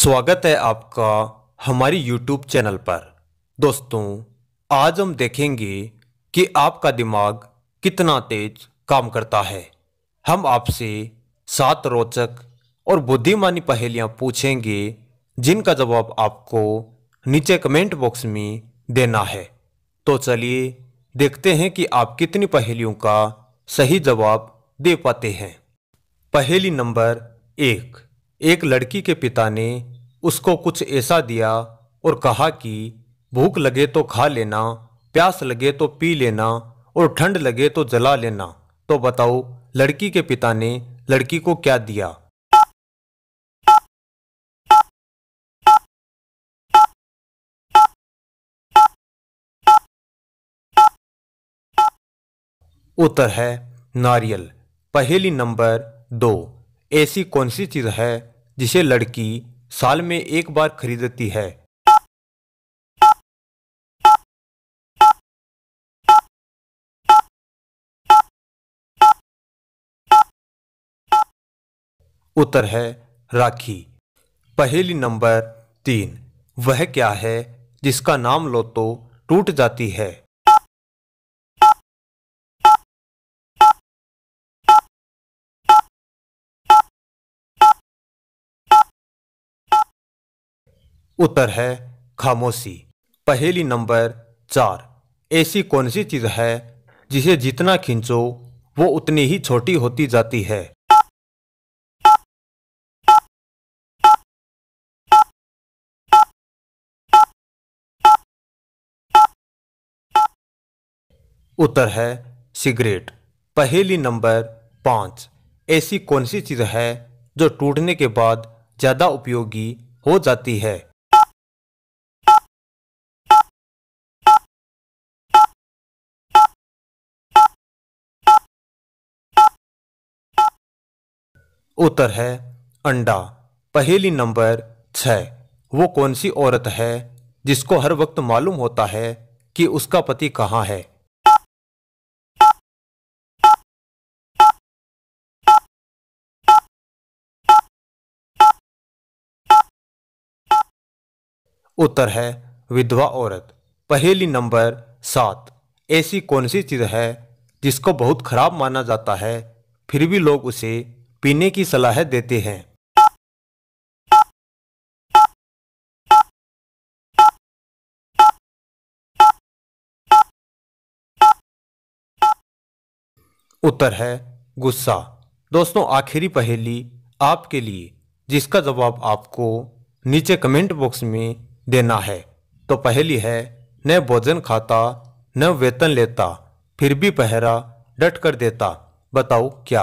स्वागत है आपका हमारी YouTube चैनल पर दोस्तों आज हम देखेंगे कि आपका दिमाग कितना तेज काम करता है हम आपसे सात रोचक और बुद्धिमानी पहेलियां पूछेंगे जिनका जवाब आपको नीचे कमेंट बॉक्स में देना है तो चलिए देखते हैं कि आप कितनी पहेलियों का सही जवाब दे पाते हैं पहेली नंबर एक एक लड़की के पिता ने उसको कुछ ऐसा दिया और कहा कि भूख लगे तो खा लेना प्यास लगे तो पी लेना और ठंड लगे तो जला लेना तो बताओ लड़की के पिता ने लड़की को क्या दिया उत्तर है नारियल पहेली नंबर दो ऐसी कौन सी चीज़ है जिसे लड़की साल में एक बार खरीदती है उत्तर है राखी पहली नंबर तीन वह क्या है जिसका नाम लो तो टूट जाती है उत्तर है खामोशी पहेली नंबर चार ऐसी कौन सी चीज है जिसे जितना खींचो वो उतनी ही छोटी होती जाती है उत्तर है सिगरेट पहेली नंबर पांच ऐसी कौन सी चीज़ है जो टूटने के बाद ज़्यादा उपयोगी हो जाती है उत्तर है अंडा पहेली नंबर छः वो कौन सी औरत है जिसको हर वक्त मालूम होता है कि उसका पति कहाँ है उत्तर है विधवा औरत पहेली नंबर सात ऐसी कौन सी चीज़ है जिसको बहुत खराब माना जाता है फिर भी लोग उसे पीने की सलाह देते हैं उत्तर है गुस्सा दोस्तों आखिरी पहेली आपके लिए जिसका जवाब आपको नीचे कमेंट बॉक्स में देना है तो पहली है न भोजन खाता न वेतन लेता फिर भी पहरा डट कर देता बताओ क्या